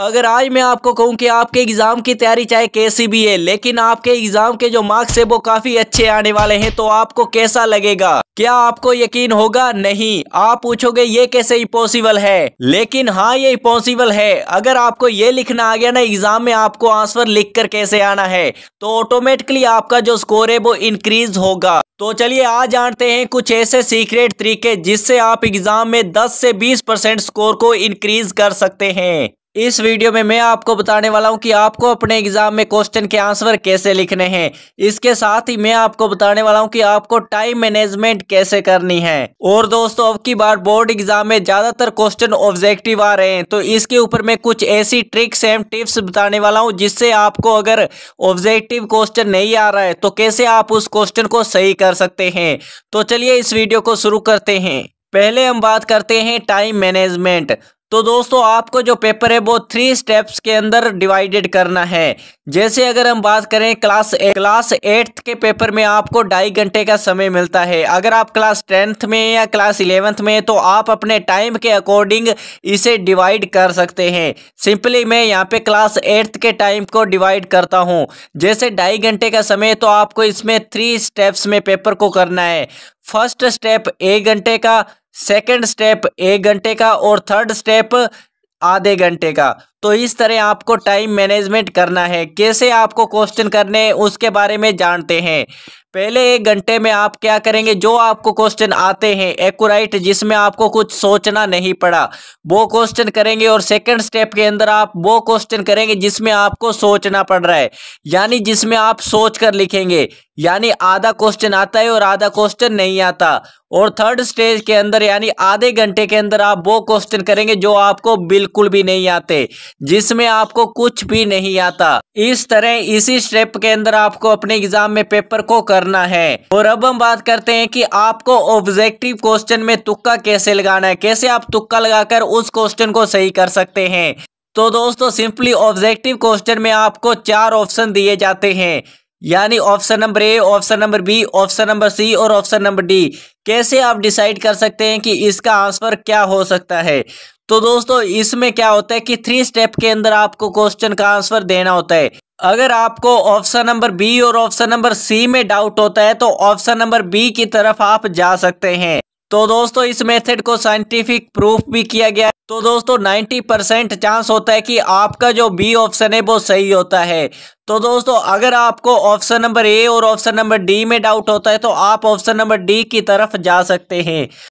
अगर आज मैं आपको कहूं कि आपके एग्ज़ाम की तैयारी चाहे कैसी भी है लेकिन आपके एग्ज़ाम के जो मार्क्स है वो काफ़ी अच्छे आने वाले हैं तो आपको कैसा लगेगा क्या आपको यकीन होगा नहीं आप पूछोगे ये कैसे इम्पॉसिबल है लेकिन हाँ ये इम्पॉसिबल है अगर आपको ये लिखना आ गया ना एग्ज़ाम में आपको आंसर लिख कर कैसे आना है तो ऑटोमेटिकली आपका जो स्कोर है वो इंक्रीज होगा तो चलिए आज जानते हैं कुछ ऐसे सीक्रेट तरीके जिससे आप एग्ज़ाम में दस से बीस परसेंट स्कोर को इंक्रीज कर सकते हैं इस वीडियो में मैं आपको बताने वाला हूं कि आपको अपने एग्जाम में क्वेश्चन के आंसर कैसे लिखने हैं इसके साथ ही मैं आपको बताने वाला हूं कि आपको टाइम मैनेजमेंट कैसे करनी है और दोस्तों अब की बार बोर्ड एग्जाम में ज्यादातर क्वेश्चन ऑब्जेक्टिव आ रहे हैं तो इसके ऊपर मैं कुछ ऐसी ट्रिक्स एंड टिप्स बताने वाला हूँ जिससे आपको अगर ऑब्जेक्टिव क्वेश्चन नहीं आ रहा है तो कैसे आप उस क्वेश्चन को सही कर सकते हैं तो चलिए इस वीडियो को शुरू करते हैं पहले हम बात करते हैं टाइम मैनेजमेंट तो दोस्तों आपको जो पेपर है वो थ्री स्टेप्स के अंदर डिवाइडेड करना है जैसे अगर हम बात करें क्लास ए, क्लास एट्थ के पेपर में आपको ढाई घंटे का समय मिलता है अगर आप क्लास टेंथ में या क्लास इलेवेंथ में तो आप अपने टाइम के अकॉर्डिंग इसे डिवाइड कर सकते हैं सिंपली मैं यहाँ पे क्लास एट्थ के टाइम को डिवाइड करता हूँ जैसे ढाई घंटे का समय तो आपको इसमें थ्री स्टेप्स में पेपर को करना है फर्स्ट स्टेप एक घंटे का सेकेंड स्टेप एक घंटे का और थर्ड स्टेप आधे घंटे का तो इस तरह आपको टाइम मैनेजमेंट करना है कैसे आपको क्वेश्चन करने हैं उसके बारे में जानते हैं पहले एक घंटे में आप क्या करेंगे जो आपको क्वेश्चन आते हैं एक्यूराइट जिसमें आपको कुछ सोचना नहीं पड़ा वो क्वेश्चन करेंगे और सेकंड स्टेप के अंदर आप वो क्वेश्चन करेंगे जिसमें आपको सोचना पड़ रहा है यानी जिसमें आप सोच कर लिखेंगे यानी आधा क्वेश्चन आता है और आधा क्वेश्चन नहीं आता और थर्ड स्टेज के अंदर यानी आधे घंटे के अंदर आप वो क्वेश्चन करेंगे जो आपको बिल्कुल भी नहीं आते जिसमें आपको कुछ भी नहीं आता इस तरह इसी स्टेप के अंदर आपको अपने एग्जाम में पेपर को करना है और अब हम बात करते हैं कि आपको ऑब्जेक्टिव क्वेश्चन में तुक्का कैसे लगाना है कैसे आप तुक्का लगाकर उस क्वेश्चन को सही कर सकते हैं तो दोस्तों सिंपली ऑब्जेक्टिव क्वेश्चन में आपको चार ऑप्शन दिए जाते हैं यानी option number A option number B option number C और ऑप्शन नंबर डी कैसे आप डिसाइड कर सकते हैं कि इसका आंसर क्या हो सकता है तो दोस्तों इसमें क्या होता है कि थ्री स्टेप के अंदर आपको क्वेश्चन का आंसर देना होता है अगर आपको ऑप्शन नंबर बी और ऑप्शन नंबर सी में डाउट होता है तो ऑप्शन नंबर बी की तरफ आप जा सकते हैं तो दोस्तों इस मेथड को साइंटिफिक प्रूफ भी किया गया तो दोस्तों 90 परसेंट चांस होता है कि आपका जो बी ऑप्शन है वो सही होता है तो दोस्तों अगर आपको ऑप्शन नंबर ए और ऑप्शन नंबर डी में डाउट होता है तो आप ऑप्शन नंबर डी की तरफ जा सकते हैं